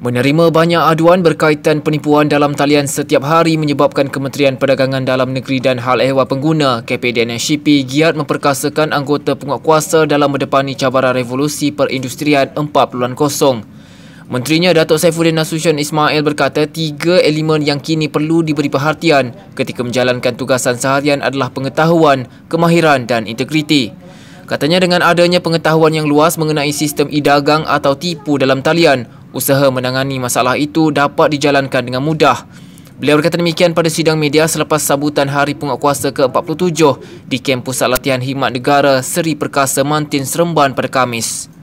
menerima banyak aduan berkaitan penipuan dalam talian setiap hari menyebabkan Kementerian Perdagangan Dalam Negeri dan Hal Ehwal Pengguna KPDNSCP giat memperkasakan anggota penguatkuasa dalam mendepani cabaran revolusi perindustrian 4.0. Menterinya Datuk Saifuddin Nasution Ismail berkata tiga elemen yang kini perlu diberi perhatian ketika menjalankan tugasan seharian adalah pengetahuan, kemahiran dan integriti. Katanya dengan adanya pengetahuan yang luas mengenai sistem e-dagang atau tipu dalam talian, Usaha menangani masalah itu dapat dijalankan dengan mudah. Beliau berkata demikian pada sidang media selepas sambutan Hari Penguatkuasa ke-47 di Kem Pusat Latihan Himat Negara Seri Perkasa Mantin Seremban pada Kamis.